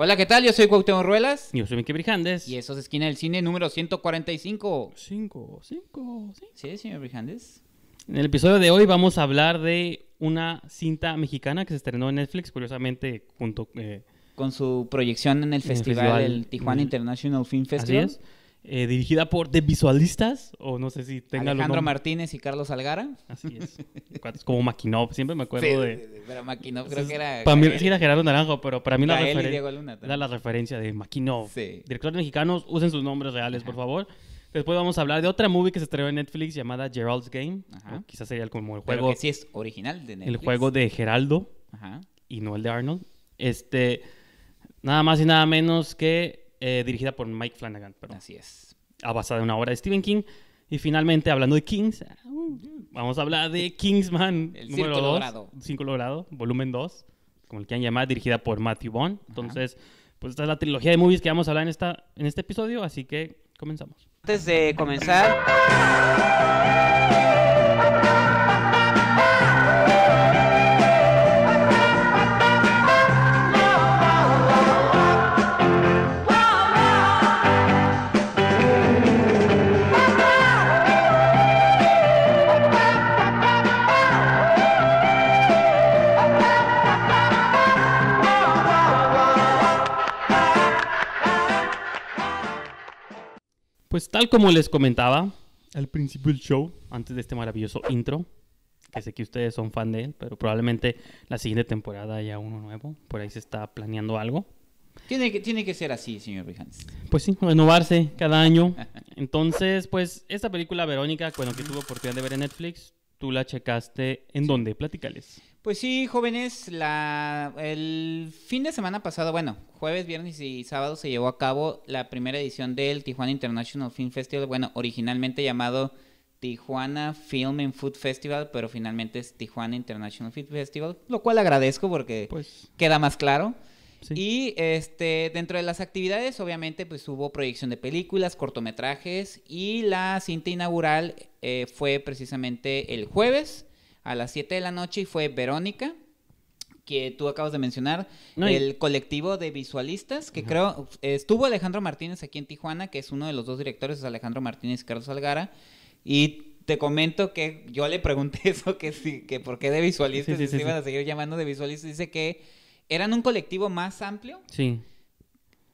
Hola, ¿qué tal? Yo soy Cuauhtémoc Ruelas. Yo soy Miki Brijandes. Y eso es Esquina del Cine número 145. 5, 5, sí. Sí, señor Brijandes. En el episodio de hoy vamos a hablar de una cinta mexicana que se estrenó en Netflix, curiosamente, junto... Eh, Con su proyección en el, festival, del Tijuana International Film Festival. Eh, dirigida por The Visualistas, o no sé si tenga Alejandro Martínez y Carlos Algara. Así es. como Makinov, siempre me acuerdo de, Pero Makinov creo que era... sí era Gerardo Naranjo, pero para mí la, era la referencia de Makinov. Directores mexicanos, usen sus nombres reales, por favor. Después vamos a hablar de otra movie que se estrenó en Netflix llamada Gerald's Game. Quizás sería como el juego... sí es original de Netflix. El juego de Geraldo Ajá. y no el de Arnold. Este... Nada más y nada menos que eh, dirigida por Mike Flanagan. Perdón. Así es. A basada en una obra de Stephen King. Y finalmente, hablando de Kings, ah, uh, vamos a hablar de Kingsman el número logrado. Logrado, volumen 2, como el que han llamado, dirigida por Matthew Vaughn. Entonces, pues esta es la trilogía de movies que vamos a hablar en, esta, en este episodio, así que comenzamos. Antes de comenzar... Tal como les comentaba al principio del show, antes de este maravilloso intro, que sé que ustedes son fan de él, pero probablemente la siguiente temporada haya uno nuevo, por ahí se está planeando algo. Tiene que, tiene que ser así, señor Vijans. Pues sí, renovarse cada año. Entonces, pues, esta película, Verónica, bueno, que tuve oportunidad de ver en Netflix, tú la checaste, ¿en dónde? Platicales. Pues sí, jóvenes, el fin de semana pasado, bueno, jueves, viernes y sábado se llevó a cabo la primera edición del Tijuana International Film Festival, bueno, originalmente llamado Tijuana Film and Food Festival, pero finalmente es Tijuana International Film Festival, lo cual agradezco porque pues queda más claro. Y este, dentro de las actividades, obviamente, pues hubo proyección de películas, cortometrajes y la cinta inaugural eh, fue precisamente el jueves a las 7 de la noche y fue Verónica, que tú acabas de mencionar, el colectivo de visualistas, que creo, estuvo Alejandro Martínez aquí en Tijuana, que es uno de los dos directores, es Alejandro Martínez y Carlos Algara, y te comento que yo le pregunté eso, que sí, que por qué de visualistas, y se iban a seguir llamando de visualistas, dice que eran un colectivo más amplio. Sí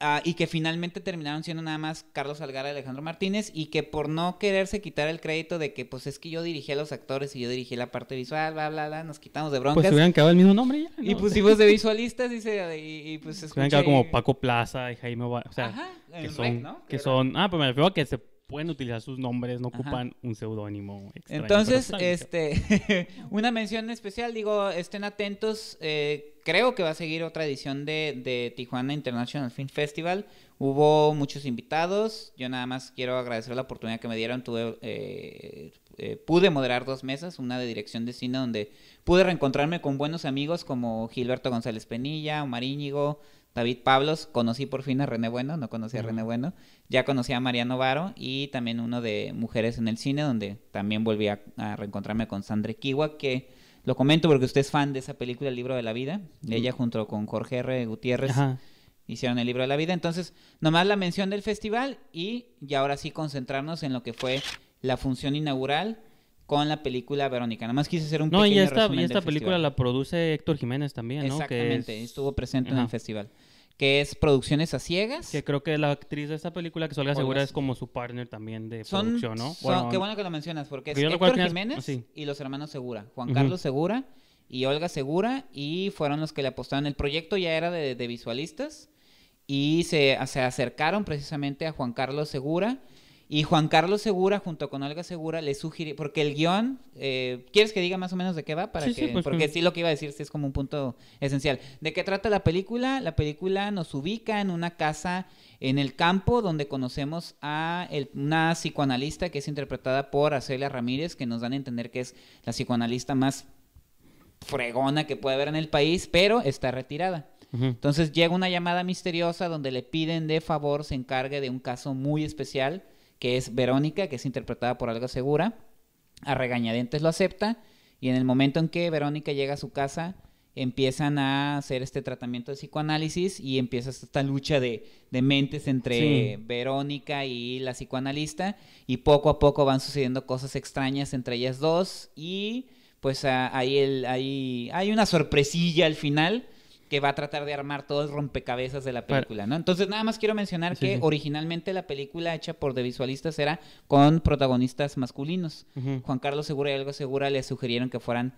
Ah, y que finalmente terminaron siendo nada más Carlos Algar y Alejandro Martínez y que por no quererse quitar el crédito de que pues es que yo dirigí a los actores y yo dirigí la parte visual, bla, bla, bla, nos quitamos de broncas. Pues hubieran quedado el mismo nombre ya. Y pusimos pues, de visualistas y, y, y pues escuché... Se hubieran como Paco Plaza y Jaime... O sea, que son... ¿no? Que son... Ah, pues me refiero a que se pueden utilizar sus nombres, no ocupan un seudónimo. Entonces, este, una mención especial, digo, estén atentos. Eh, creo que va a seguir otra edición de, Tijuana International Film Festival. Hubo muchos invitados. Yo nada más quiero agradecer la oportunidad que me dieron. Tuve, eh, eh, pude moderar dos mesas, una de dirección de cine donde pude reencontrarme con buenos amigos como Gilberto González Penilla, Omar Íñigo, David Pablos, conocí por fin a René Bueno, no conocía a René Bueno, ya conocía a Mariano Varo y también uno de Mujeres en el Cine, donde también volví a, reencontrarme con Sandre Kiwa, que lo comento porque usted es fan de esa película, El Libro de la Vida, ella junto con Jorge R. Gutiérrez. Hicieron el libro de la vida. Entonces, nomás la mención del festival y ahora sí concentrarnos en lo que fue la función inaugural con la película Verónica. Nada más quise hacer un no, y esta, y esta película la produce Héctor Jiménez también, ¿no? Exactamente, estuvo presente en el festival. Que es Producciones a Ciegas. Que creo que la actriz de esta película, que Olga Segura, es como su partner también de producción, ¿no? bueno, qué bueno que lo mencionas, porque es Héctor Jiménez y los hermanos Segura. Juan Carlos Segura y Olga Segura, y fueron los que le apostaron. El proyecto ya era de, visualistas, y se acercaron precisamente a Juan Carlos Segura y Juan Carlos Segura, junto con Olga Segura, le sugirió, porque el guión, eh, ¿quieres que diga más o menos de qué va? Para sí, que, sí, pues, porque pues. sí lo que iba a decir sí es como un punto esencial. ¿De qué trata la película? La película nos ubica en una casa en el campo donde conocemos a una psicoanalista que es interpretada por Acelia Ramírez, que nos dan a entender que es la psicoanalista más fregona que puede haber en el país, pero está retirada. Entonces llega una llamada misteriosa donde le piden de favor se encargue de un caso muy especial que es Verónica, que es interpretada por algo Segura. A regañadientes lo acepta y en el momento en que Verónica llega a su casa empiezan a hacer este tratamiento de psicoanálisis y empieza esta lucha de, mentes entre Verónica y la psicoanalista y poco a poco van sucediendo cosas extrañas entre ellas dos y pues ahí hay una sorpresilla al final que va a tratar de armar todos los rompecabezas de la película, ¿no? Entonces, nada más quiero mencionar que originalmente la película hecha por The Visualistas era con protagonistas masculinos. Juan Carlos Segura y Olga Segura le sugirieron que fueran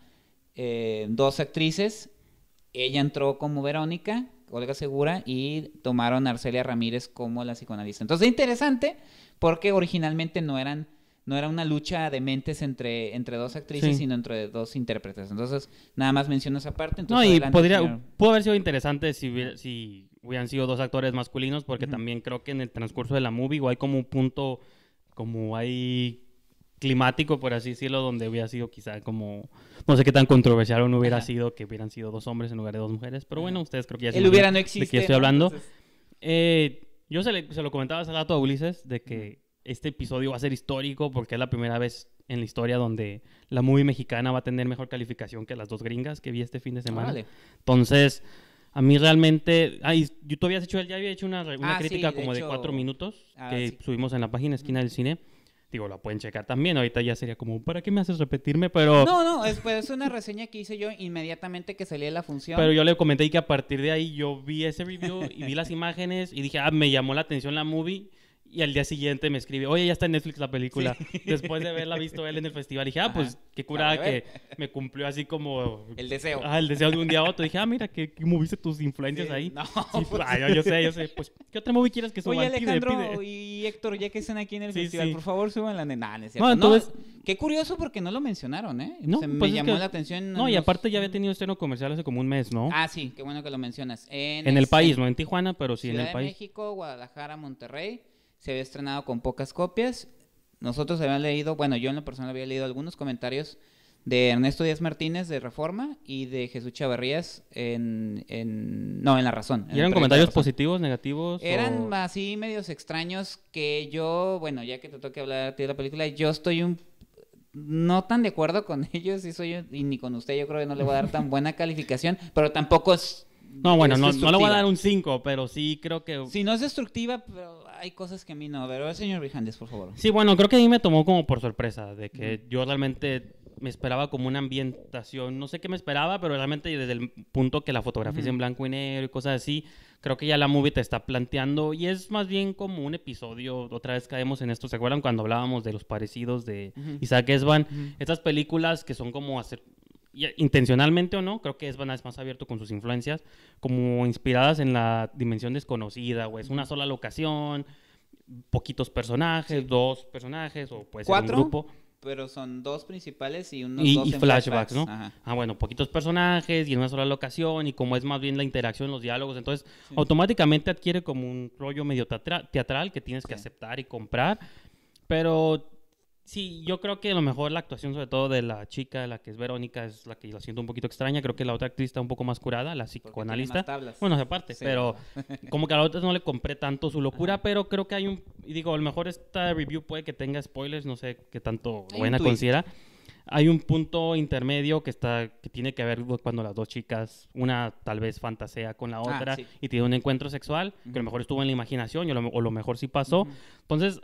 eh, dos actrices. Ella entró como Verónica, Olga Segura, y tomaron a Arcelia Ramírez como la psicoanalista. Entonces, interesante, porque originalmente no eran no era una lucha de mentes entre, entre dos actrices, sino entre dos intérpretes. Entonces, nada más menciono esa parte. no, y podría, pudo haber sido interesante si, si hubieran sido dos actores masculinos, porque también creo que en el transcurso de la movie o hay como un punto, como hay climático, por así decirlo, donde hubiera sido quizá como, no sé qué tan controversial no hubiera sido que hubieran sido dos hombres en lugar de dos mujeres, pero bueno, ustedes creo que ya se hubiera no existe. De qué estoy hablando. Eh, yo se, lo comentaba hace rato a Ulises de que este episodio va a ser histórico porque es la primera vez en la historia donde la movie mexicana va a tener mejor calificación que las dos gringas que vi este fin de semana. Entonces, a mí realmente... Ay, yo todavía hecho, ya había hecho una, ah, crítica como de, cuatro minutos ah, que subimos en la página Esquina del Cine. Digo, la pueden checar también. Ahorita ya sería como, ¿para qué me haces repetirme? Pero. No, no, es, pues, es una reseña que hice yo inmediatamente que salí de la función. Pero yo le comenté que a partir de ahí yo vi ese review y vi las imágenes y dije, ah, me llamó la atención la movie. Y al día siguiente me escribe, oye, ya está en Netflix la película. Después de haberla visto él en el festival, dije, ah, pues qué curada que me cumplió así como... El deseo. Ah, el deseo de un día a otro. dije, ah, mira, que, moviste tus influencias ahí. Pues, no, yo, sé, yo sé. Pues, ¿qué otra movie quieres que suba? Oye, Alejandro y Héctor, ya que están aquí en el festival, por favor, suban la nena. no, entonces... qué curioso porque no lo mencionaron, ¿eh? No, pues me llamó la atención. No, y aparte ya había tenido estreno comercial hace como un mes, ¿no? Ah, sí, qué bueno que lo mencionas. En, en el, este país, no en Tijuana, pero sí en el país. México, Guadalajara, Monterrey se había estrenado con pocas copias. Nosotros habíamos leído, bueno, yo en lo personal había leído algunos comentarios de Ernesto Díaz Martínez de Reforma y de Jesús Chavarrías en, en no en La Razón. ¿Y eran comentarios positivos, negativos? Eran así medios extraños que yo, bueno, ya que te toque hablar de la película, yo estoy un no tan de acuerdo con ellos y soy y ni con usted yo creo que no le voy a dar tan buena calificación, pero tampoco es no, bueno, no, no, le voy a dar un 5, pero sí creo que... Sí, no es destructiva, pero hay cosas que a mí no. Pero el señor Brijandes, por favor. Sí, bueno, creo que a mí me tomó como por sorpresa, de que yo realmente me esperaba como una ambientación, no sé qué me esperaba, pero realmente desde el punto que la fotografía es en blanco y negro y cosas así, creo que ya la movie te está planteando y es más bien como un episodio, otra vez caemos en esto, ¿se acuerdan cuando hablábamos de los parecidos de Isaac Esban? Estas películas que son como hacer eh, intencionalmente o no, creo que es más abierto con sus influencias, como inspiradas en la dimensión desconocida, o es una sola locación, poquitos personajes, dos personajes, o puede ser un grupo. Pero son dos principales y unos y flashbacks, ¿no? Ah, bueno, poquitos personajes y en una sola locación y como es más bien la interacción, los diálogos, entonces automáticamente adquiere como un rollo medio teatral que tienes que aceptar y comprar, pero Sí, yo creo que a lo mejor la actuación, sobre todo de la chica, la que es Verónica, es la que la siento un poquito extraña. Creo que la otra actriz está un poco más curada, la psicoanalista. Bueno, aparte, pero como que a la otra no le compré tanto su locura, pero creo que hay un. Y Digo, a lo mejor esta review puede que tenga spoilers, no sé qué tanto buena considera hay un punto intermedio que está que tiene que ver cuando las dos chicas una tal vez fantasea con la ah, otra y tiene un encuentro sexual que a lo mejor estuvo en la imaginación o lo, lo mejor sí pasó entonces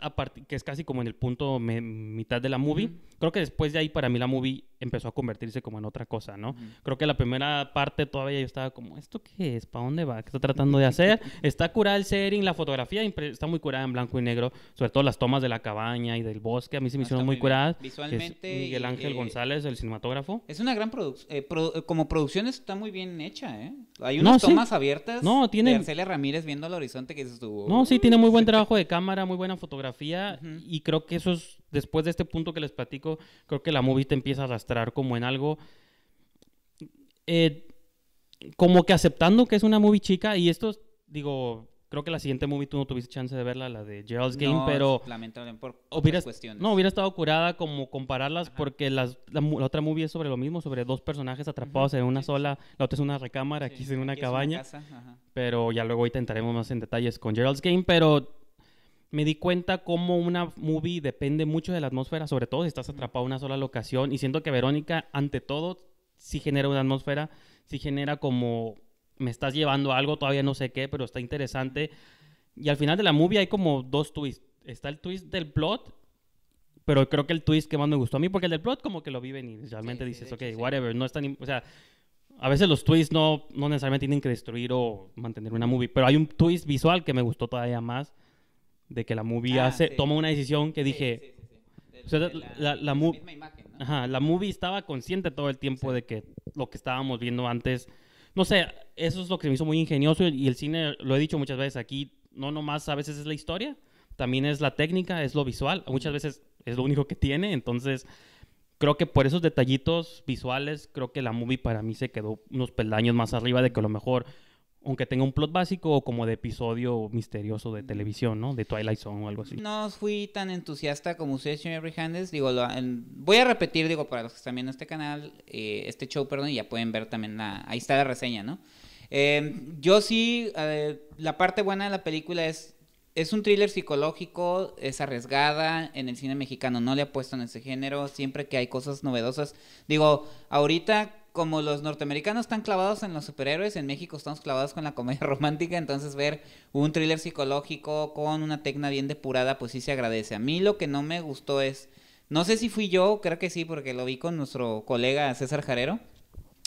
que es casi como en el punto mitad de la movie creo que después de ahí para mí la movie empezó a convertirse como en otra cosa no creo que la primera parte todavía yo estaba como esto qué es para dónde va qué está tratando de hacer está curada el setting la fotografía está muy curada en blanco y negro sobre todo las tomas de la cabaña y del bosque a mí se me ah, hicieron muy, curadas visualmente Miguel Ángel González, el cinematógrafo. Es una gran producción. Eh, eh, como producción está muy bien hecha, ¿eh? Hay unas tomas abiertas no, tiene... de Ramírez viendo al horizonte que es tu. No, sí, tiene muy buen trabajo de cámara, muy buena fotografía. Y creo que eso es, después de este punto que les platico, creo que la movie te empieza a arrastrar como en algo. Eh, como que aceptando que es una movie chica. Y esto, digo, Creo que la siguiente movie tú no tuviste chance de verla, la de Gerald's Game, pero. Lamentablemente por cuestiones. No, hubiera estado curada como compararlas porque las, la, otra movie es sobre lo mismo, sobre dos personajes atrapados en una sola. La otra es una recámara, aquí es en una cabaña. Pero ya luego intentaremos más en detalles con Gerald's Game, pero me di cuenta cómo una movie depende mucho de la atmósfera, sobre todo si estás atrapado en una sola locación. Y siento que Verónica, ante todo, sí genera una atmósfera, sí genera como me estás llevando algo, todavía no sé qué, pero está interesante. Y al final de la movie hay como dos twists. Está el twist del plot, pero creo que el twist que más me gustó a mí, porque el del plot como que lo vi venir. Realmente dices, ok, whatever, no O sea, a veces los twists no, no necesariamente tienen que destruir o mantener una movie, pero hay un twist visual que me gustó todavía más, de que la movie ah, hace, toma una decisión que dije... la, la, la movie estaba consciente todo el tiempo de que lo que estábamos viendo antes no sé, eso es lo que me hizo muy ingenioso y el cine, lo he dicho muchas veces aquí, no nomás a veces es la historia, también es la técnica, es lo visual, muchas veces es lo único que tiene, entonces creo que por esos detallitos visuales, creo que la movie para mí se quedó unos peldaños más arriba de que a lo mejor aunque tenga un plot básico o como de episodio misterioso de mm. televisión, ¿no? De Twilight Zone o algo así. No fui tan entusiasta como usted, señor Handes. Digo, voy a repetir, digo, para los que están viendo este canal, eh, este show, perdón, y ya pueden ver también la... Ahí está la reseña, ¿no? Eh, yo sí, eh, la parte buena de la película es... Es un thriller psicológico, es arriesgada, en el cine mexicano no le en ese género, siempre que hay cosas novedosas. Digo, ahorita como los norteamericanos están clavados en los superhéroes, en México estamos clavados con la comedia romántica, entonces ver un thriller psicológico con una tecna bien depurada, pues sí se agradece. A mí lo que no me gustó es, no sé si fui yo, creo que sí, porque lo vi con nuestro colega César Jarero,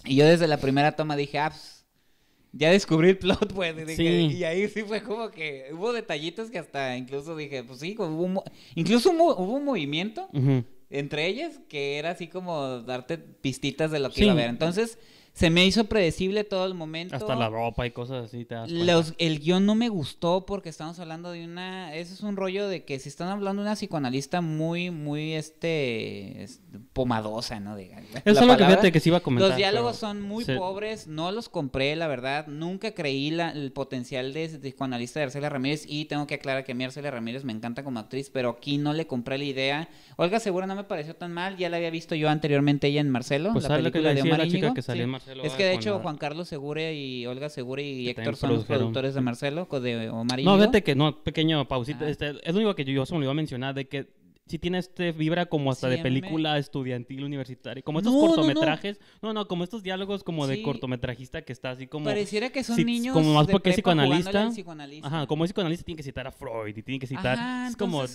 y yo desde la primera toma dije, ah, pues, ya descubrí el plot, pues. Y, ahí sí fue como que hubo detallitos que hasta incluso dije, pues sí, incluso hubo, un movimiento entre ellas, que era así como darte pistitas de lo que iba a ver. Entonces, se me hizo predecible todo el momento. Hasta la ropa y cosas así. Los, el guión no me gustó porque estamos hablando de una... Ese es un rollo de que si están hablando de una psicoanalista muy, muy, este... pomadosa, ¿no? Eso es lo que fíjate que se iba a comentar. Los diálogos son muy pobres, no los compré, la verdad. Nunca creí la, el potencial de, psicoanalista de Arcela Ramírez y tengo que aclarar que a mí Arcela Ramírez me encanta como actriz, pero aquí no le compré la idea. Olga Segura no me pareció tan mal, ya la había visto yo anteriormente ella en Marcelo, pues la película que le de Omar la chica que salió en Marcelo es que de hecho Juan Carlos Segura y Olga Segura y Héctor son los productores de Marcelo, de Omar y No, vete que no, pequeño pausito. Ah. Este, es lo único que yo, yo se iba a mencionar, de que sí tiene este vibra como hasta de película estudiantil universitaria, como estos cortometrajes, no no. como estos diálogos como de cortometrajista que está así como pareciera que son niños como más porque es psicoanalista, como psicoanalista tiene que citar a Freud y tiene que citar, es como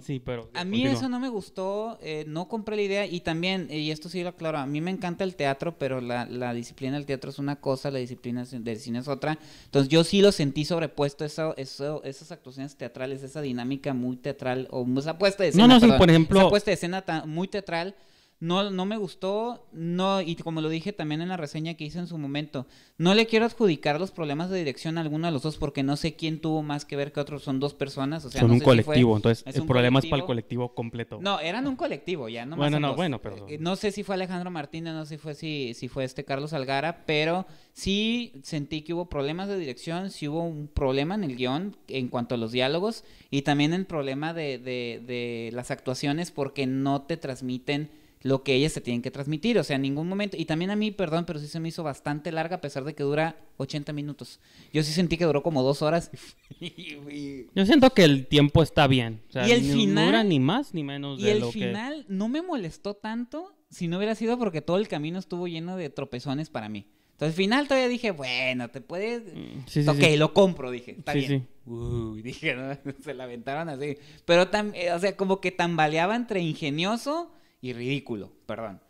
sí, pero a eh, mí eso no me gustó, eh, no compré la idea y también y esto sí lo aclaro, a mí me encanta el teatro, pero la, disciplina del teatro es una cosa, la disciplina del cine es otra, entonces yo sí lo sentí sobrepuesto eso, eso esas actuaciones teatrales, esa dinámica muy teatral o esa puesta de por ejemplo. Esa puesta de escena tan, muy teatral no, no me gustó, no, y como lo dije también en la reseña que hice en su momento, no le quiero adjudicar los problemas de dirección a alguno de los dos porque no sé quién tuvo más que ver que otros, son dos personas, o sea, son un colectivo, entonces el problema es para el colectivo completo. No, eran un colectivo, ya no Bueno, no, bueno, pero eh, no sé si fue Alejandro Martínez, no sé si fue si, si fue este Carlos Algara, pero sí sentí que hubo problemas de dirección, sí hubo un problema en el guión en cuanto a los diálogos y también el problema de, de, de las actuaciones porque no te transmiten lo que ellas se tienen que transmitir, o sea, en ningún momento, y también a mí, perdón, pero sí se me hizo bastante larga a pesar de que dura 80 minutos. Yo sí sentí que duró como dos horas. Yo siento que el tiempo está bien, o sea, y el ni, final, ni más ni menos. Y el final no me molestó tanto si no hubiera sido porque todo el camino estuvo lleno de tropezones para mí. Entonces, al final todavía dije, bueno, te puedes. Mm, sí, ok, lo compro, dije. Está bien. Uy, dije, ¿no? se la aventaron así. Pero, también, eh, o sea, como que tambaleaba entre ingenioso y ridículo, perdón.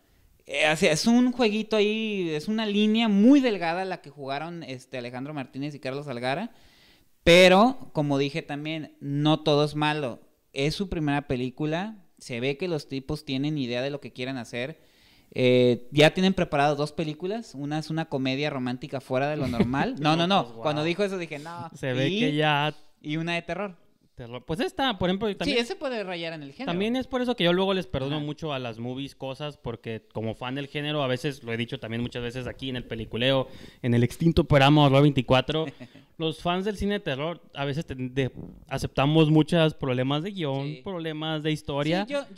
Eh, es un jueguito ahí, es una línea muy delgada la que jugaron este Alejandro Martínez y Carlos Algara, pero como dije también, no todo es malo. Es su primera película, se ve que los tipos tienen idea de lo que quieren hacer. Eh, ya tienen preparadas dos películas. Una es una comedia romántica fuera de lo normal. No, no, no. Pues, cuando dijo eso dije, no. Se ve que ya. Y una de terror. Pues esta, por ejemplo, también... Sí, ese puede rayar en el género. También es por eso que yo luego les perdono mucho a las movies cosas, porque como fan del género, a veces, lo he dicho también muchas veces aquí en el peliculeo, en el extinto programa Horror 24, los fans del cine de terror a veces aceptamos muchos problemas de guión, problemas de historia, en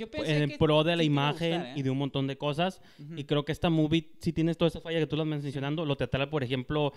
que pro de la imagen ¿eh? y de un montón de cosas. Y creo que esta movie, si tienes toda esa falla que tú las mencionando, lo teatral, por ejemplo,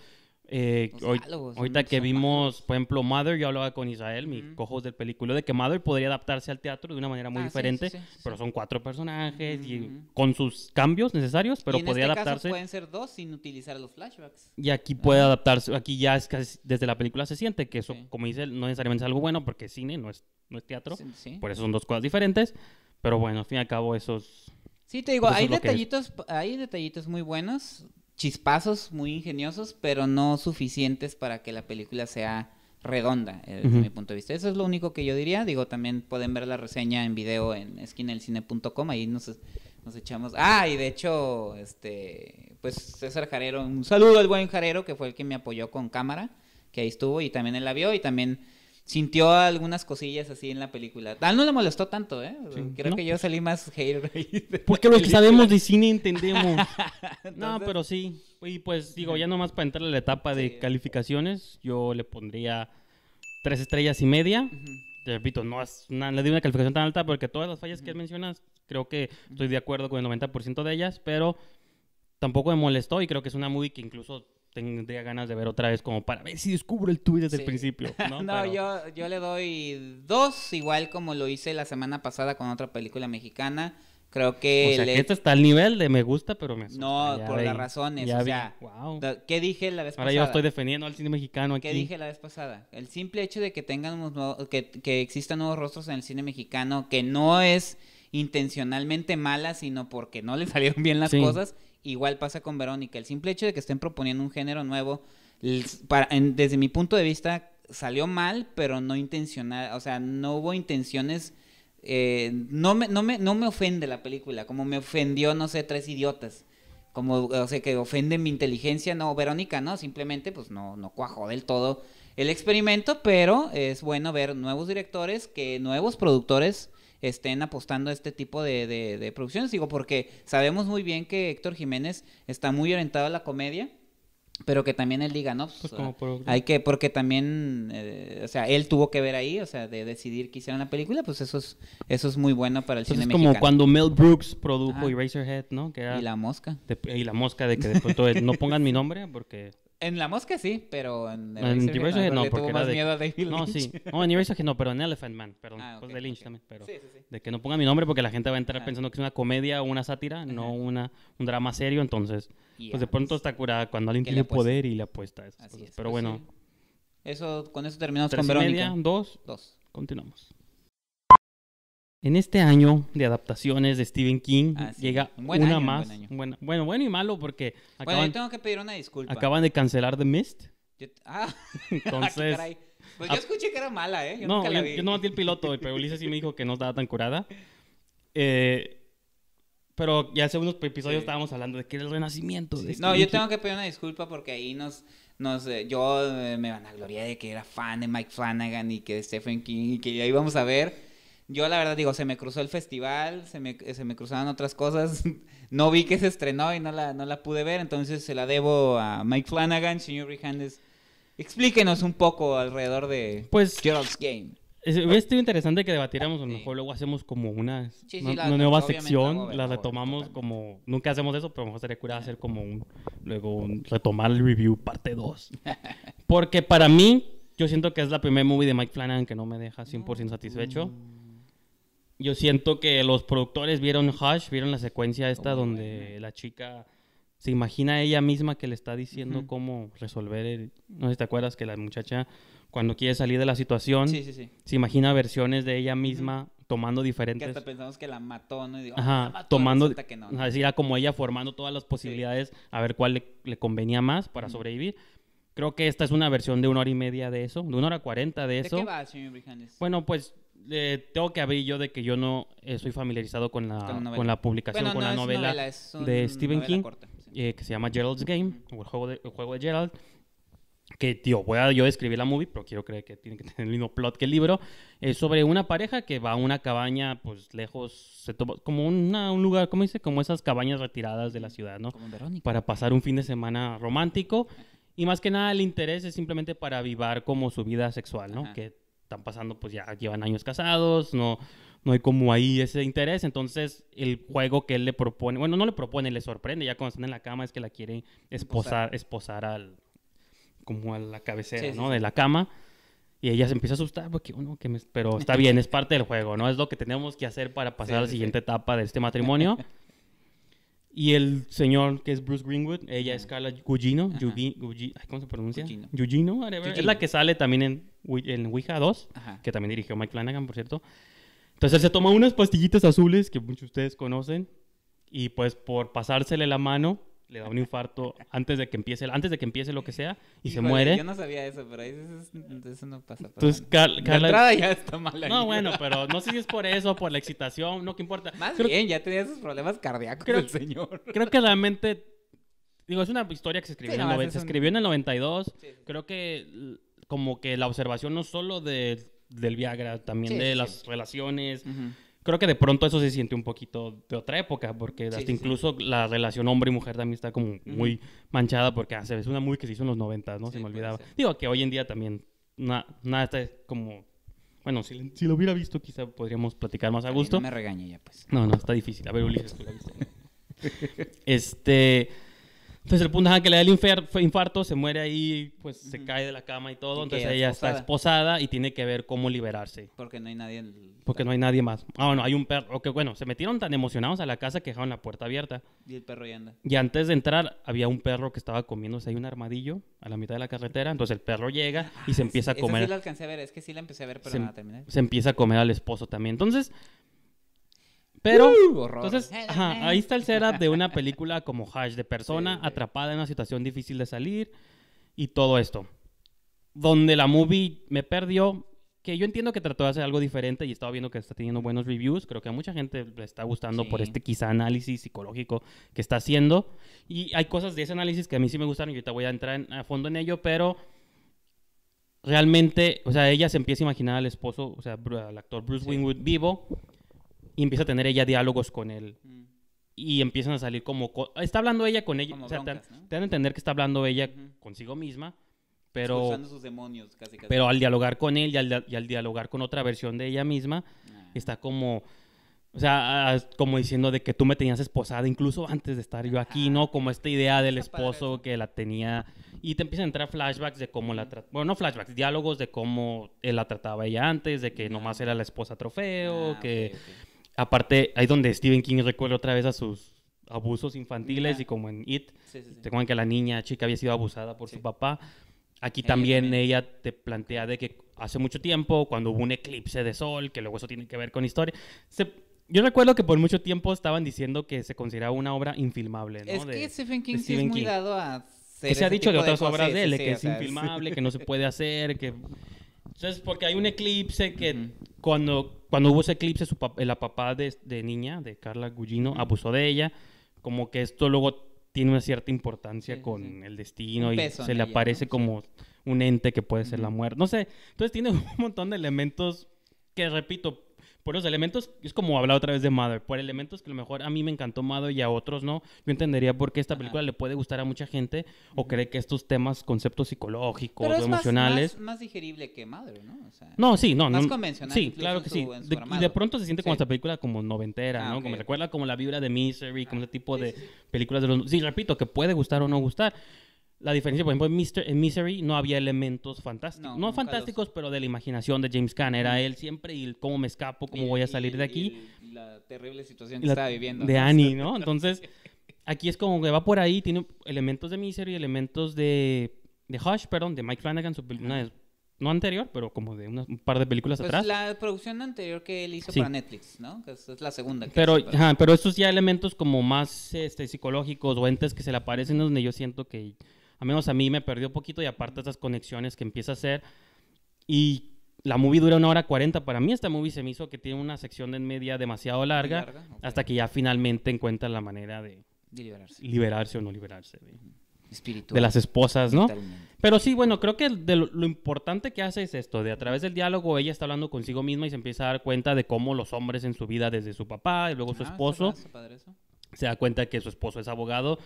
eh, hoy, ahorita que vimos, por ejemplo, Mother, yo hablaba con Israel, mi cojo cojos del película, de que Mother podría adaptarse al teatro de una manera muy ah, diferente, pero son cuatro personajes y con sus cambios necesarios, pero y en podría este adaptarse. Caso pueden ser dos sin utilizar los flashbacks. Y aquí ah. puede adaptarse, aquí ya es casi, desde la película se siente que eso, como dice, no necesariamente es algo bueno porque cine, no es, no es teatro, por eso son dos cosas diferentes, pero bueno, al fin y al cabo esos... Sí, te digo, hay detallitos, hay detallitos muy buenos chispazos muy ingeniosos, pero no suficientes para que la película sea redonda eh, desde mi punto de vista. Eso es lo único que yo diría. Digo, también pueden ver la reseña en video en esquinelcine.com, ahí nos, nos echamos. Ah, y de hecho, este, pues César Jarero, un saludo al buen Jarero, que fue el que me apoyó con cámara, que ahí estuvo y también él la vio y también sintió algunas cosillas así en la película. A ah, no le molestó tanto, ¿eh? Creo que yo salí más hater Porque los que sabemos de cine entendemos. No, pero sí. Y pues digo, ya nomás para entrar a la etapa de calificaciones, yo le pondría tres estrellas y media. Te repito, no es una, le di una calificación tan alta porque todas las fallas que mencionas, creo que estoy de acuerdo con el 90% de ellas, pero tampoco me molestó y creo que es una movie que incluso tendría ganas de ver otra vez como para ver si descubro el tuit desde el principio. No, yo, yo le doy dos, igual como lo hice la semana pasada con otra película mexicana. Creo que. O está al nivel de me gusta, pero me No, por las razones. o ¿qué dije la vez pasada? Ahora yo estoy defendiendo al cine mexicano aquí. ¿Qué dije la vez pasada? El simple hecho de que tengan que, que existan nuevos rostros en el cine mexicano, que no es intencionalmente mala, sino porque no le salieron bien las cosas, Igual pasa con Verónica. El simple hecho de que estén proponiendo un género nuevo, desde mi punto de vista, salió mal, pero no intencional. O sea, no hubo intenciones. Eh, no, me, no, me, no me ofende la película, como me ofendió, no sé, Tres Idiotas. Como, o sea, que ofende mi inteligencia, no, Verónica, no, simplemente, pues no, no cuajó del todo el experimento, pero es bueno ver nuevos directores, que nuevos productores estén apostando a este tipo de, de, producciones. Digo, porque sabemos muy bien que Héctor Jiménez está muy orientado a la comedia pero que también él diga, ¿no? Pues, pues como hay que, porque también, eh, o sea, él tuvo que ver ahí, o sea, de decidir que hicieran la película, pues eso es, eso es muy bueno para el cine es como cuando Mel Brooks produjo Eraserhead, ¿no? y La Mosca. y La Mosca, de que de no pongan mi nombre porque en la mosca sí, pero en Eraserhead no, no, porque tuvo más miedo de No, sí. No, en Eraserhead no, pero en Elephant Man, perdón, ah, pues de Lynch también, pero de que no ponga mi nombre porque la gente va a entrar pensando que es una comedia o una sátira, no una un drama serio, entonces pues de pronto está curada cuando alguien tiene poder y le apuesta a esas cosas. pero pues bueno. Eso con eso terminamos con Verónica. Y media, dos. Dos. Continuamos. En este año de adaptaciones de Stephen King ah, llega una más. bueno, bueno y malo porque acaban, bueno, yo tengo que pedir una disculpa. Acaban de cancelar The Mist. ah, entonces. Ah, pues yo escuché que era mala, ¿eh? Yo no, nunca la vi. yo, yo no maté el piloto, pero Ulises sí me dijo que no estaba tan curada. Eh, pero ya hace unos episodios estábamos hablando de que era el renacimiento. De no, yo tengo que pedir una disculpa porque ahí nos, eh, yo eh, me van a gloria de que era fan de Mike Flanagan y que de Stephen King y que ahí vamos a ver. Yo la verdad digo, se me cruzó el festival, se me, se me cruzaron otras cosas, no vi que se estrenó y no la, no la pude ver, entonces se la debo a Mike Flanagan, señor Rihandes. Explíquenos un poco alrededor de pues, Gerald's Game. Hubiera pues, sido interesante que debatiéramos, a lo mejor luego hacemos como una, nueva sección, la, retomamos como, nunca hacemos eso, pero a lo mejor sería curado hacer como un, luego un, retomar el review parte 2. Porque para mí, yo siento que es la primera movie de Mike Flanagan que no me deja 100% satisfecho. Mm yo siento que los productores vieron Hush, vieron la secuencia oh, esta donde la chica se imagina a ella misma que le está diciendo cómo resolver No sé si te acuerdas que la muchacha cuando quiere salir de la situación se imagina versiones de ella misma tomando diferentes... Que hasta pensamos que la mató, ¿no? Y digo, ah, Ajá, tomando... era como ella formando todas las posibilidades a ver cuál le, convenía más para sobrevivir. Creo que esta es una versión de una hora y media de eso, de una hora cuarenta de eso. ¿De qué va, señor Brijanes? Bueno, pues tengo que abrir yo de que yo no estoy eh, familiarizado con la, con, la publicación, con la novela, de Stephen King, eh, que se llama Gerald's Game, o el juego de, juego de Gerald. Que, tío, voy a yo escribir la movie, pero quiero creer que tiene que tener el mismo plot que el libro. Eh, sobre una pareja que va a una cabaña, pues lejos, se como un lugar, ¿cómo dice? Como esas cabañas retiradas de la ciudad, ¿no? para pasar un fin de semana romántico. Y más que nada el interés es simplemente para avivar como su vida sexual, ¿no? están pasando, pues ya llevan años casados, no, no hay como ahí ese interés. Entonces, el juego que él le propone, bueno, no le propone, le sorprende. Ya cuando están en la cama es que la quiere esposar, esposar al, como a la cabecera, ¿no? De la cama. Y ella se empieza a asustar, porque bueno oh, que me... Pero está bien, es parte del juego, ¿no? Es lo que tenemos que hacer para pasar a la siguiente etapa de este matrimonio. Y el señor que es Bruce Greenwood, ella es Carla Gugino. ¿Cómo se pronuncia? Gugino. Es la que sale también en, en Ouija 2, que también dirigió Mike Flanagan, por cierto. Entonces él se toma unas pastillitas azules que muchos de ustedes conocen. Y pues por pasársele la mano, le da un infarto antes de que empiece, antes de que empiece lo que sea y se muere. Yo no sabía eso, pero eso, eso no pasa. Entonces, entrada ya está mal. No, bueno, pero no sé si es por eso, por la excitación, no que importa. Más bien, ya tenía esos problemas cardíacos el señor. Creo que realmente, digo, es una historia que se escribió, en, el 92. Creo que como que la observación no solo de, del Viagra, también de las relaciones creo que de pronto eso se siente un poquito de otra época, porque hasta incluso la relación hombre y mujer también está como muy manchada, porque hace ah, ves una muy que se hizo en los 90, ¿no? se me olvidaba. Digo que hoy en día también nada está como... Bueno, si, lo hubiera visto quizá podríamos platicar más a gusto. No me regañe ya, pues. No, no, está difícil. A ver, Ulises, tú la viste. este... Entonces el punto es que le da el infarto, se muere ahí, pues se cae de la cama y todo. entonces ella está esposada y tiene que ver cómo liberarse. Porque no hay nadie. Porque no hay nadie más. Ah, bueno, hay un perro. que bueno, se metieron tan emocionados a la casa que dejaron la puerta abierta. Y el perro ya anda. Y antes de entrar había un perro que estaba comiéndose ahí un armadillo a la mitad de la carretera. Entonces el perro llega y se ah, empieza a comer. que sí la alcancé a ver, es que sí la empecé a ver, pero se, nada, em terminé. Se empieza a comer al esposo también. Entonces pero, entonces, ahí está el setup de una película como Hash, de persona atrapada en una situación difícil de salir y todo esto. Donde la movie me perdió, que yo entiendo que trató de hacer algo diferente y estaba viendo que está teniendo buenos reviews. Creo que a mucha gente le está gustando por este quizá análisis psicológico que está haciendo. Y hay cosas de ese análisis que a mí sí me gustaron y ahorita voy a entrar a fondo en ello, pero realmente, o sea, ella se empieza a imaginar al esposo, o sea, al actor Bruce sí. vivo y empieza a tener ella diálogos con él. Mm. Y empiezan a salir como... Está hablando ella con ella. o sea, te, dan, a entender que está hablando ella consigo misma. Pero, sus demonios, casi, casi. pero al dialogar con él y al, dialogar con otra versión de ella misma, ah. está como, o sea, ah, ah, como diciendo de que tú me tenías esposada incluso antes de estar yo aquí, ¿no? Como esta idea del esposo que la tenía. Y te empiezan a entrar flashbacks de cómo la trataba, bueno, no flashbacks, diálogos de cómo él la trataba ella antes, de que nomás era la esposa trofeo, que aparte, ahí donde Stephen King recuerda otra vez a sus abusos infantiles y como en It, te cuentan que la niña chica había sido abusada por su papá. Aquí también, ella te plantea de que hace mucho tiempo, cuando hubo un eclipse de sol, que luego eso tiene que ver con historia, yo recuerdo que por mucho tiempo estaban diciendo que se consideraba una obra infilmable. Es que Stephen King es muy dado a... que se ha dicho de otras obras de él, que es infilmable, que no se puede hacer, que entonces, porque hay un eclipse que cuando, cuando hubo ese eclipse, su la papá de, niña, de Carla Gugino, abusó de ella. Como que esto luego tiene una cierta importancia con el destino y se le aparece como un ente que puede ser la muerte. No sé, entonces tiene un montón de elementos que, repito, por los elementos, es como hablar otra vez de Mother, por elementos que a lo mejor a mí me encantó Mother y a otros no, yo entendería por qué esta película le puede gustar a mucha gente o cree que estos temas, conceptos psicológicos, o emocionales... Más, digerible que Mother, ¿no? no, sí, no. Más convencional. Sí, claro que sí. De, y de pronto se siente como esta película como noventera, ah, ¿no? Como Como recuerda como la vibra de Misery, como ah, ese tipo de películas de los... Sí, repito, que puede gustar o no gustar. La diferencia, por ejemplo, en, Mister, Misery no había elementos fantásticos. No, fantásticos, pero de la imaginación de James Caan. Era él siempre y cómo me escapo, cómo voy a salir de aquí. Y la terrible situación que estaba viviendo. De Annie, ¿no? Entonces, aquí es como que va por ahí. Tiene elementos de Misery, elementos de, de Hush, perdón, de Mike Flanagan, su, no anterior, pero como de un par de películas pues atrás. La producción anterior que él hizo para Netflix, ¿no? es, la segunda. pero, pero estos ya elementos como más este, psicológicos o entes que se le aparecen donde yo siento que a menos a mí me perdió poquito y aparte esas conexiones que empieza a hacer. Y la movie dura una hora cuarenta. Para mí esta movie se me hizo que tiene una sección de en media demasiado larga, hasta que ya finalmente encuentra la manera de, liberarse. o no liberarse. De, de las esposas, ¿no? Pero sí, bueno, creo que lo, importante que hace es esto, de a través del diálogo ella está hablando consigo misma y se empieza a dar cuenta de cómo los hombres en su vida, desde su papá y luego su ah, esposo, se da cuenta que su esposo es abogado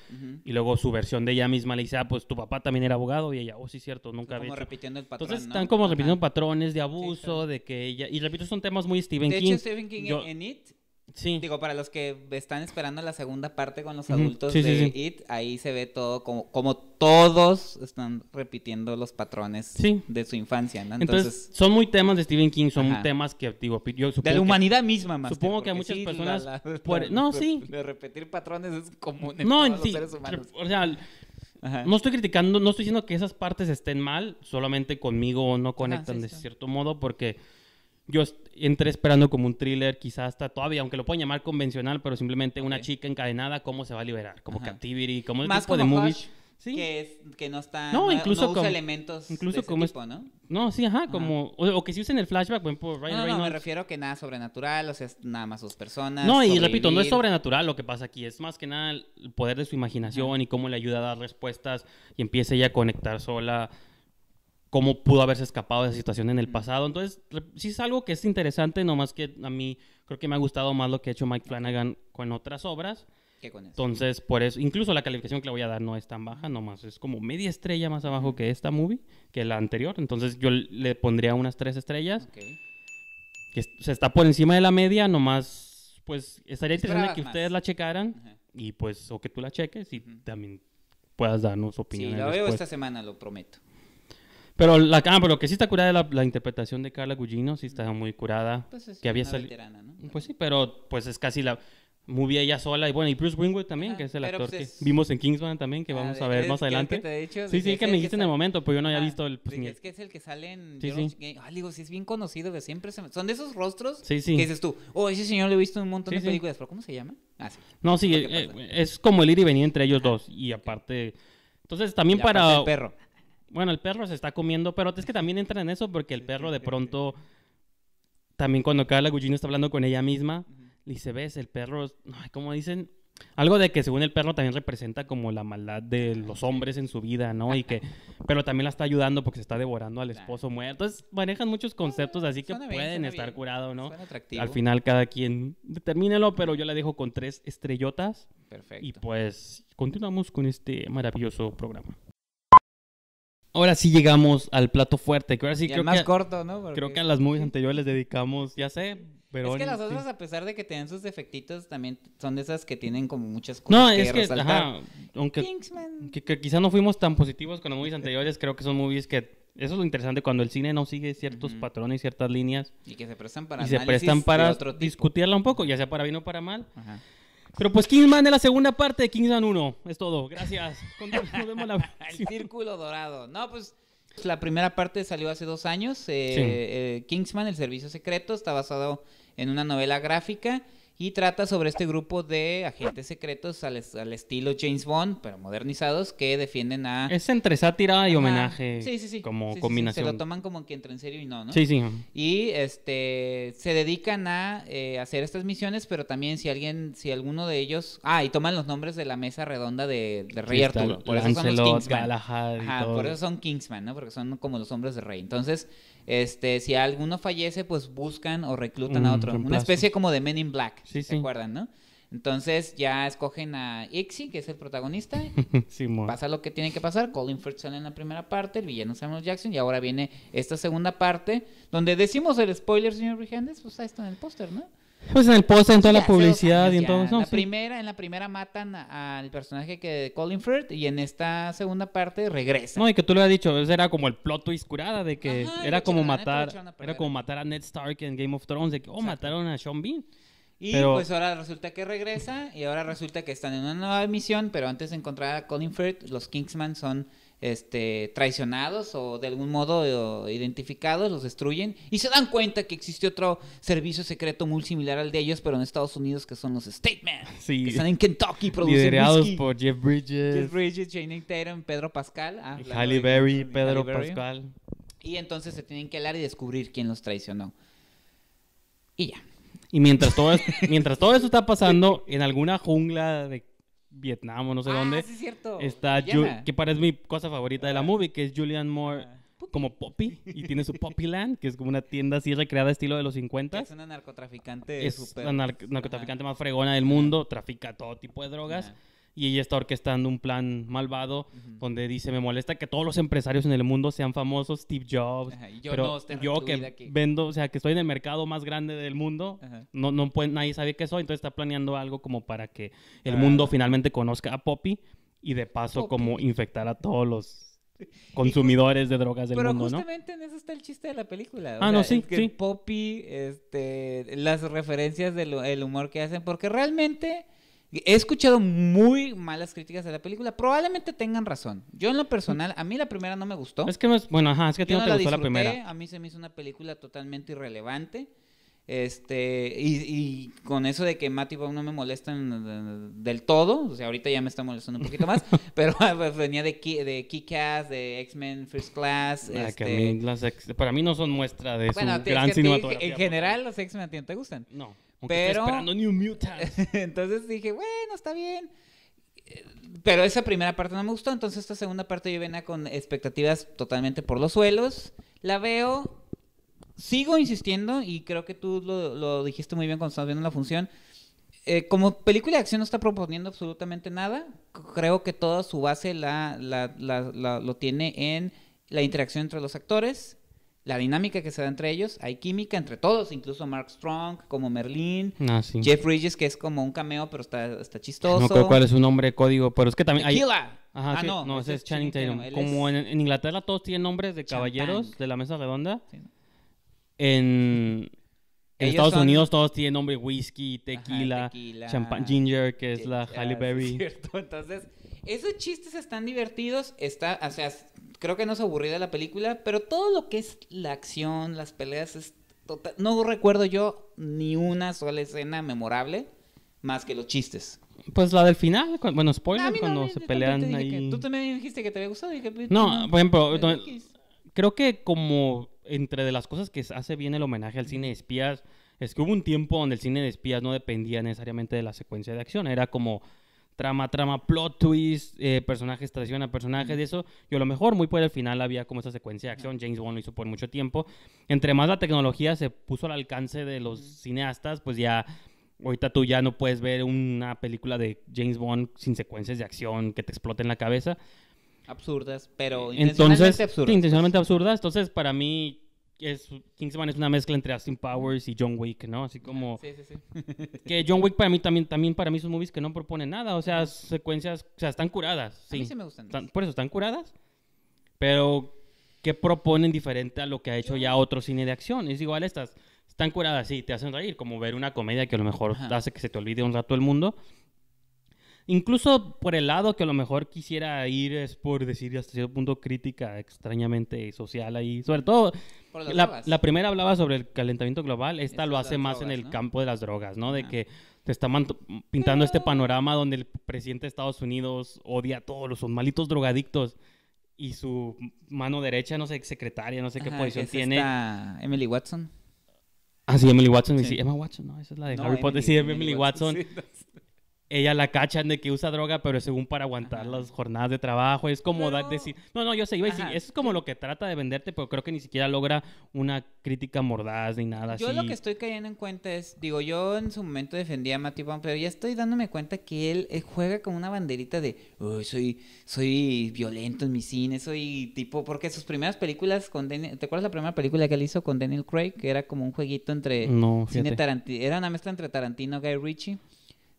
y luego su versión de ella misma le dice, ah, pues tu papá también era abogado y ella, oh, sí, cierto, nunca había... Como repitiendo el patrón. Entonces están como repitiendo patrones de abuso, de que ella... Y repito, son temas muy Stephen King. De hecho, Stephen King en It Digo, para los que están esperando la segunda parte con los adultos de It, ahí se ve todo como, todos están repitiendo los patrones de su infancia, Entonces, son muy temas de Stephen King, son temas que, digo, yo supongo De la humanidad misma, más. Supongo que a muchas personas... no, sí. De repetir patrones es común en no, los seres humanos. No estoy criticando, no estoy diciendo que esas partes estén mal, solamente conmigo no conectan de cierto modo, porque yo entré esperando como un thriller, quizás hasta todavía, aunque lo pueden llamar convencional, pero simplemente una chica encadenada, ¿cómo se va a liberar, como Captivity, como el de movies. que, que no está no, incluso usa elementos incluso como tipo, ¿no? No, sí, ajá, como O, que si usen el flashback, bueno, no, no, me refiero que nada sobrenatural, o sea, nada más sus personas. No, y repito, no es sobrenatural lo que pasa aquí, es más que nada el poder de su imaginación y cómo le ayuda a dar respuestas y empieza ella a conectar sola cómo pudo haberse escapado de esa situación en el pasado. Entonces, sí es algo que es interesante, nomás que a mí creo que me ha gustado más lo que ha hecho Mike Flanagan con otras obras. Que con eso. Entonces, por eso, incluso la calificación que le voy a dar no es tan baja, nomás es como media estrella más abajo que esta movie, que la anterior. Entonces, yo le pondría unas tres estrellas. Que se está por encima de la media, nomás, pues estaría interesante que ustedes la checaran y pues, o que tú la cheques y también puedas darnos opinión. Sí, la veo esta semana, lo prometo. Pero, la, ah, lo que sí está curada es la, interpretación de Carla Gugino, sí está muy curada. Pues es que había salido ¿no? Pues sí, pero pues es casi la movie ella sola. Y bueno, y Bruce Wingwood también, que es el actor pues que vimos en Kingsman también, que vamos a ver más adelante. sí, sí, que, me dijiste en el momento, pues yo no había visto el... Pues, es que es el que sale en... Sí, sí. Ah, digo, sí es bien conocido, que siempre se Son de esos rostros que dices tú, oh, ese señor lo he visto en un montón de películas, pero ¿cómo se llama? Ah, sí. No, sí, eh, eh, es como el ir y venir entre ellos dos. Y aparte... Entonces también para... El perro. Bueno, el perro se está comiendo, pero es que también entra en eso porque el perro de pronto, también cuando Carla Gugino está hablando con ella misma, dice, ves, el perro, como dicen, algo de que según el perro también representa como la maldad de ah, los hombres en su vida, ¿no? Y que, pero también la está ayudando porque se está devorando al esposo muerto. Entonces manejan muchos conceptos así que pueden estar curado, ¿no? Al final cada quien determínelo, pero yo la dejo con tres estrellotas. Perfecto. Y pues continuamos con este maravilloso programa ahora sí llegamos al plato fuerte. Que ahora sí creo más que, Creo que a las movies anteriores les dedicamos, ya sé, pero... Es que las otras, a pesar de que tienen sus defectitos, también son de esas que tienen como muchas cosas no, que es que, aunque que, quizá no fuimos tan positivos con las movies anteriores, creo que son movies que... Eso es lo interesante, cuando el cine no sigue ciertos patrones y ciertas líneas. Y que se prestan para y se prestan para discutirla un poco, ya sea para bien o para mal. Ajá. Pero pues Kingsman es la segunda parte de Kingsman 1. Es todo. Gracias. El círculo dorado. No, pues la primera parte salió hace dos años. Eh, eh, Kingsman, el servicio secreto, está basado en una novela gráfica y trata sobre este grupo de agentes secretos al, estilo James Bond, pero modernizados, que defienden a... Es entre sátira y homenaje. sí, sí, sí. Como combinación. se lo toman como que entre en serio y no, ¿no? Sí, sí. Y este, se dedican a eh, hacer estas misiones, pero también si alguien, si alguno de ellos... Ah, y toman los nombres de la mesa redonda de, de Rey Arturo. Por eso son los Kingsman. por eso son Kingsman, ¿no? Porque son como los hombres de Rey. Entonces... Este, si alguno fallece, pues buscan o reclutan a otro. Una especie como de Men in Black, ¿se acuerdan, no? Entonces ya escogen a Ixi, que es el protagonista. pasa lo que tiene que pasar. Colin Firth sale en la primera parte, el villano Samuel Jackson, y ahora viene esta segunda parte, donde decimos el spoiler, señor Brigandes, pues ahí está en el póster, ¿no? Pues en el post, en toda la publicidad y en todo. la primera, en la primera matan al personaje que Colin Firth y en esta segunda parte regresa. No, y que tú lo has dicho, era como el plot twist curada de que era como matar era como matar a Ned Stark en Game of Thrones de que oh, mataron a Sean Bean. Y pues ahora resulta que regresa y ahora resulta que están en una nueva misión, pero antes de encontrar a Colin Firth, los Kingsman son este, traicionados o de algún modo eh, identificados, los destruyen y se dan cuenta que existe otro servicio secreto muy similar al de ellos, pero en Estados Unidos, que son los Statements, que están en Kentucky produciendo. Liderados por Jeff Bridges, Jeff Bridges, Jane Tatum, Pedro Pascal, ah, Halle Berry, Pedro Pascal. Y entonces se tienen que hablar y descubrir quién los traicionó. Y ya. Y mientras todo, mientras todo eso está pasando, en alguna jungla de Vietnam o no sé ah, dónde. Sí, es cierto. Está que parece mi cosa favorita de la ah. movie, que es Julian Moore ah. como Poppy y tiene su Poppy Land, que es como una tienda así recreada estilo de los 50. Es una narcotraficante. Es super... narcotraficante más fregona del mundo, trafica todo tipo de drogas y ella está orquestando un plan malvado donde dice, me molesta que todos los empresarios en el mundo sean famosos, Steve Jobs, yo pero yo que, vendo, o sea, que estoy en el mercado más grande del mundo, no, no nadie sabe qué soy, entonces está planeando algo como para que el ah. mundo finalmente conozca a Poppy y de paso como infectar a todos los consumidores de drogas del mundo, ¿no? Pero justamente en eso está el chiste de la película. ah, no, sí, que Poppy, este, las referencias del humor que hacen, porque realmente He escuchado muy malas críticas de la película. Probablemente tengan razón. Yo en lo personal, a mí la primera no me gustó. Es que, bueno, ajá, es que a ti no, la primera. A mí se me hizo una película totalmente irrelevante. Este, y, con eso de que Matt y Bob no me molestan del todo, o sea, ahorita ya me está molestando un poquito más, pero pues, venía de, de kick de X-Men First Class. Ah, este para mí no son muestra de bueno, En general, los X-Men a ti no te gustan. No pero... esperando New entonces dije, bueno, está bien. Pero esa primera parte no me gustó, entonces esta segunda parte yo venía con expectativas totalmente por los suelos. La veo, sigo insistiendo y creo que tú lo, dijiste muy bien cuando estabas viendo la función. Eh, como película de acción no está proponiendo absolutamente nada. Creo que toda su base la, lo tiene en la interacción entre los actores la dinámica que se da entre ellos, hay química entre todos, incluso Mark Strong como Merlin, ah, Jeff Bridges que es como un cameo pero está, está chistoso. No creo cuál es su nombre código, pero es que también hay... Tequila. Ajá, ah, no, es Channing Tatum. Como en, Inglaterra todos tienen nombres de caballeros de la mesa redonda. En... Estados Unidos todos tienen nombre whisky, tequila, ginger, que es la Halle Berry. cierto. Entonces, esos chistes están divertidos. Está, o sea, creo que no es aburrida la película, pero todo lo que es la acción, las peleas, es total... no recuerdo yo ni una sola escena memorable más que los chistes. Pues la del final, bueno, spoiler, cuando se pelean ahí. tú también dijiste que te había gustado. Pues, no, por ejemplo, pues, creo que como entre de las cosas que hace bien el homenaje al cine de espías, es que hubo un tiempo donde el cine de espías no dependía necesariamente de la secuencia de acción, era como trama, trama, plot twist, eh, personajes traicionan a personajes, y eso. Y a lo mejor, muy por el final, había como esa secuencia de acción. James Bond lo hizo por mucho tiempo. Entre más la tecnología se puso al alcance de los cineastas, pues ya. Ahorita tú ya no puedes ver una película de James Bond sin secuencias de acción que te exploten la cabeza. Absurdas, pero eh, intencionalmente absurdas. Entonces, para mí, es, Kingsman es una mezcla entre Austin Powers y John Wick, ¿no? Así como... Sí, sí, sí. Que John Wick para mí también, también para mí son movies que no proponen nada, o sea, secuencias, o sea, están curadas. Sí, a mí sí me gustan. por eso, están curadas, pero que proponen diferente a lo que ha hecho ya otro cine de acción. Es igual estas, están curadas, sí, te hacen reír, como ver una comedia que a lo mejor hace que se te olvide un rato el mundo. Incluso por el lado que a lo mejor quisiera ir es por decir hasta cierto punto crítica extrañamente social ahí. Sobre todo la, primera hablaba sobre el calentamiento global, esta lo hace más en el campo de las drogas, ¿no? De que te está pintando este mm. panorama donde el presidente de Estados Unidos odia a todos los malitos drogadictos y su mano derecha, no sé, secretaria, no sé qué posición tiene. Emily Watson. Ah, sí, Emily Watson. Sí. Emma Watson, no, esa es la de Harry Potter. Sí, Emily, Watson ella la cachan de que usa droga, pero según para aguantar las jornadas de trabajo. Es como dar decir, no, no, yo sé, iba a decir, eso es como lo que trata de venderte, pero creo que ni siquiera logra una crítica mordaz ni nada yo lo que estoy cayendo en cuenta es, digo, yo en su momento defendía a Matty Vaughn pero ya estoy dándome cuenta que él, eh, juega como una banderita de, soy, soy violento en mi cine, soy tipo, porque sus primeras películas con Daniel, ¿te acuerdas la primera película que él hizo con Daniel Craig? Que era como un jueguito entre no, cine Tarantino, era una mezcla entre Tarantino y Guy Ritchie.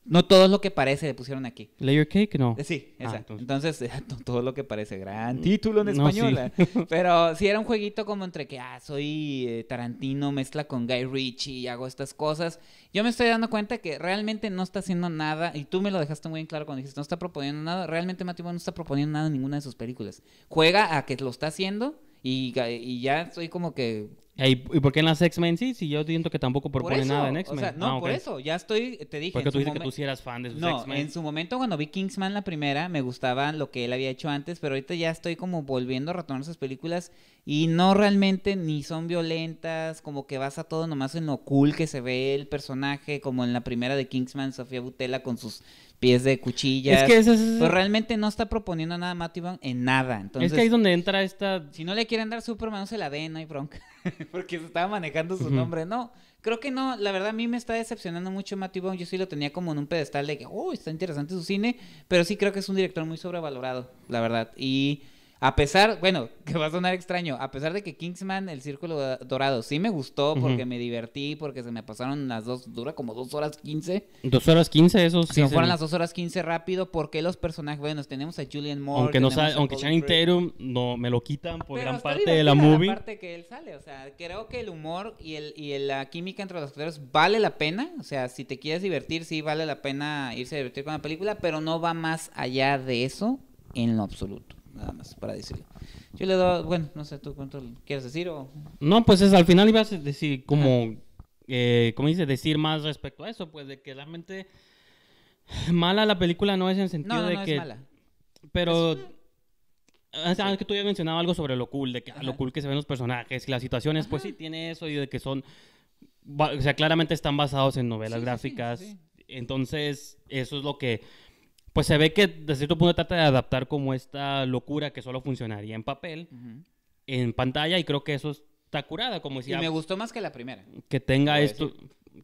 No todo lo que parece, le pusieron aquí. ¿Layer Cake? No. Eh, sí, ah, exacto. entonces, todo lo que parece. Gran mm. título en español. Eh. Pero si era un jueguito como entre que, ah, soy eh, Tarantino, mezcla con Guy Ritchie y hago estas cosas. Yo me estoy dando cuenta que realmente no está haciendo nada, y tú me lo dejaste muy en claro cuando dijiste, no está proponiendo nada. Realmente Matthew no está proponiendo nada en ninguna de sus películas. Juega a que lo está haciendo y, y ya estoy como que ¿Y por qué en las X-Men sí? Si yo siento que tampoco propone nada en X-Men. no, ah, por eso. Ya estoy, te dije. Porque tú dices que tú sí eras fan de sus X-Men. en su momento cuando vi Kingsman la primera, me gustaba lo que él había hecho antes, pero ahorita ya estoy como volviendo a retomar esas películas y no realmente ni son violentas, como que vas a todo nomás en lo cool que se ve el personaje, como en la primera de Kingsman, Sofía Butela con sus pies de cuchillas. Es que eso, es Pero realmente no está proponiendo nada Matthew en nada. Entonces, es que ahí es donde entra esta... Si no le quieren dar Superman, no se la den, no hay bronca. porque se estaba manejando su nombre. No, creo que no. La verdad, a mí me está decepcionando mucho Matthew Vaughn. Yo sí lo tenía como en un pedestal de que, oh, está interesante su cine. Pero sí creo que es un director muy sobrevalorado, la verdad. Y a pesar, bueno, que va a sonar extraño, a pesar de que Kingsman, el Círculo Dorado, sí me gustó porque me divertí, porque se me pasaron las dos, dura como dos horas quince. Dos horas quince, eso sí. Si no fueran las dos horas quince rápido, porque los personajes, bueno, tenemos a Julian Moore. Aunque, no sale, aunque sean Tatum no, me lo quitan por gran parte de la movie. La parte que él sale, o sea, creo que el humor y, y la química entre los actores vale la pena. O sea, si te quieres divertir, sí vale la pena irse a divertir con la película, pero no va más allá de eso en lo absoluto nada más para decirlo. Yo le daba, bueno, no sé, ¿tú cuánto quieres decir o...? No, pues es, al final ibas a decir como, eh, ¿cómo dices? Decir más respecto a eso, pues de que realmente mala la película no es en sentido no, de no que... Es mala. Pero... Es... Ah, que tú ya mencionado algo sobre lo cool, de que, lo cool que se ven los personajes y las situaciones, pues sí tiene eso y de que son, o sea, claramente están basados en novelas gráficas. Entonces, eso es lo que pues se ve que desde cierto punto trata de adaptar como esta locura que solo funcionaría en papel, en pantalla, y creo que eso está curada, como decía. Y me gustó más que la primera. Que tenga esto.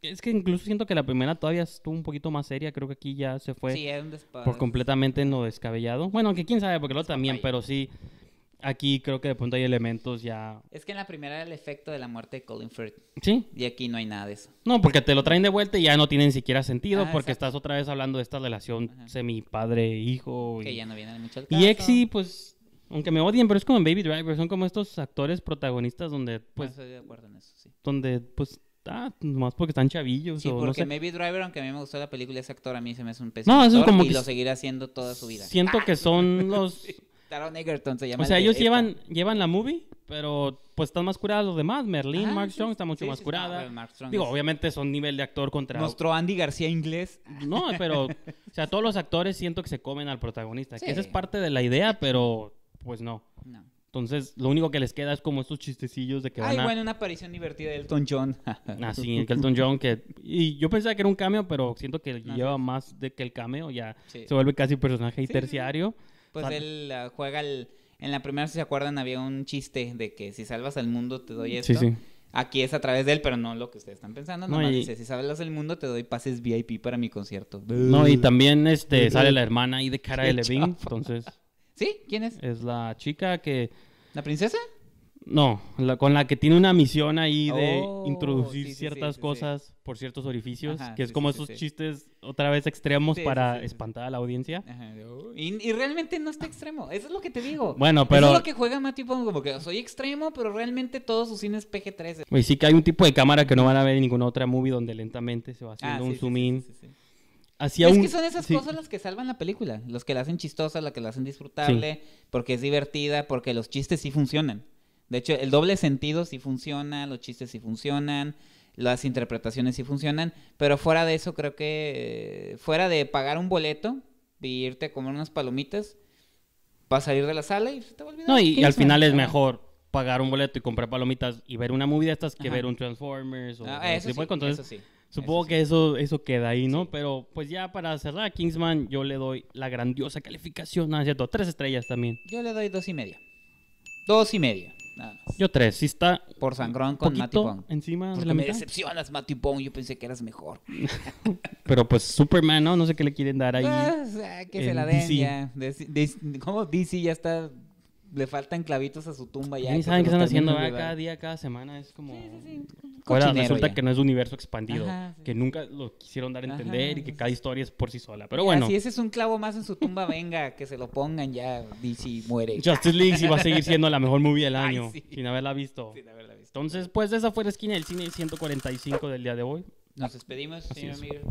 Es que incluso siento que la primera todavía estuvo un poquito más seria, creo que aquí ya se fue por completamente no descabellado. Bueno, aunque quién sabe, porque lo también, pero sí Aquí creo que de pronto hay elementos ya. Es que en la primera era el efecto de la muerte de Colin Firth. Sí. Y aquí no hay nada de eso. No, porque te lo traen de vuelta y ya no tiene ni siquiera sentido ah, porque estás otra vez hablando de esta relación semi-padre-hijo. Y... Que ya no viene mucho Y Exi, pues, aunque me odien, pero es como en Baby Driver, son como estos actores protagonistas donde, ah, pues. estoy de acuerdo en eso, sí. Donde, pues, Ah, nomás porque están chavillos. Sí, o porque no sé. Driver, aunque a mí me gustó la película, ese actor a mí se me hace un pésimo. No, y lo seguirá haciendo toda su vida. Siento que son los o sea, ellos llevan, llevan la movie, pero pues están más curados los demás. Merlin, ah, Mark Strong está mucho más curada. Digo, obviamente son nivel de actor contra... Nuestro Andy García inglés. No, pero... o sea, todos los actores siento que se comen al protagonista. Que esa es parte de la idea, pero pues no. Entonces, lo único que les queda es como estos chistecillos de que a... bueno, una aparición divertida de Elton John. Ah, sí, Elton John que... Y yo pensaba que era un cameo, pero siento que lleva más de que el cameo. Ya se vuelve casi personaje y terciario. Pues él eh, juega el... En la primera, si se acuerdan, había un chiste de que si salvas al mundo te doy esto. Aquí es a través de él, pero no lo que ustedes están pensando. No, nomás dice, si salvas al mundo te doy pases VIP para mi concierto. No, y también este sale la hermana ahí de cara de Levin. entonces... ¿Sí? ¿Quién es? Es la chica que... ¿La princesa? No, la, con la que tiene una misión ahí de oh, introducir ciertas cosas por ciertos orificios, que es como esos chistes otra vez extremos para espantar a la audiencia. Oh, y, realmente no está extremo, eso es lo que te digo. Bueno, pero... es lo que juega Mati como que soy extremo, pero realmente todos sus cine es PG-13. Y sí que hay un tipo de cámara que no van a ver en ninguna otra movie donde lentamente se va haciendo ah, un zoom in. es que son esas cosas las que salvan la película, los que la hacen chistosa, la que la hacen disfrutable, porque es divertida, porque los chistes sí funcionan. De hecho, el doble sentido sí funciona, los chistes sí funcionan, las interpretaciones sí funcionan, pero fuera de eso creo que fuera de pagar un boleto de irte a comer unas palomitas, vas a salir de la sala y se te va a olvidar. No, y, al final es mejor pagar un boleto y comprar palomitas y ver una movie de estas que ver un Transformers o, ah, Supongo que eso, eso queda ahí, ¿no? Pero pues ya para cerrar, Kingsman, yo le doy la grandiosa calificación, ¿no ah, cierto? Tres estrellas también. Yo le doy dos y media. Dos y media. Yo tres, sí está. Por sangrón con Matipón Encima la me decepcionas, Matipón Yo pensé que eras mejor. Pero pues Superman, ¿no? No sé qué le quieren dar ahí. Ah, que se la den ya. De, ¿Cómo? DC ya está le faltan clavitos a su tumba ya. ¿Y saben qué están haciendo cada día, cada semana. Es como. Sí, Ahora resulta que no es un universo expandido. que nunca lo quisieron dar a entender y que cada historia es por sí sola. Pero bueno. Si ese es un clavo más en su tumba, venga, que se lo pongan ya. DC muere. Justice League sí va a seguir siendo la mejor movie del año. sin haberla visto. Sin haberla visto. Entonces, pues de esa fue la esquina del cine 145 del día de hoy. Nos despedimos, señor Miguel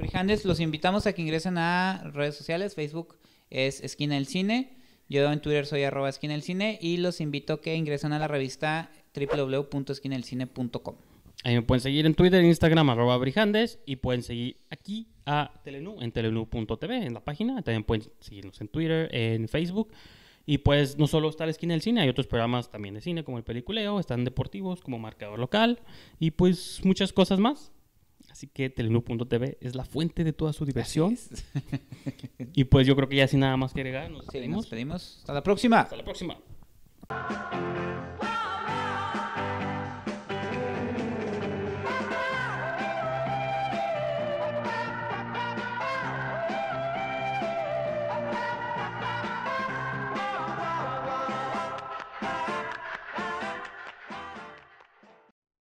Los invitamos a que ingresen a redes sociales. Facebook es Esquina del Cine. Yo en Twitter soy arroba Cine y los invito a que ingresen a la revista www.esquinelcine.com. Ahí me pueden seguir en Twitter, en Instagram, arroba brijandes. Y pueden seguir aquí a Telenú en Telenu.tv en la página. También pueden seguirnos en Twitter, en Facebook. Y pues no solo está la esquina del cine, hay otros programas también de cine como el peliculeo, están deportivos como marcador local y pues muchas cosas más. Así que tv es la fuente de toda su diversión. y pues yo creo que ya sin nada más que agregar, nos, sí, nos pedimos. Hasta la próxima. Hasta la próxima.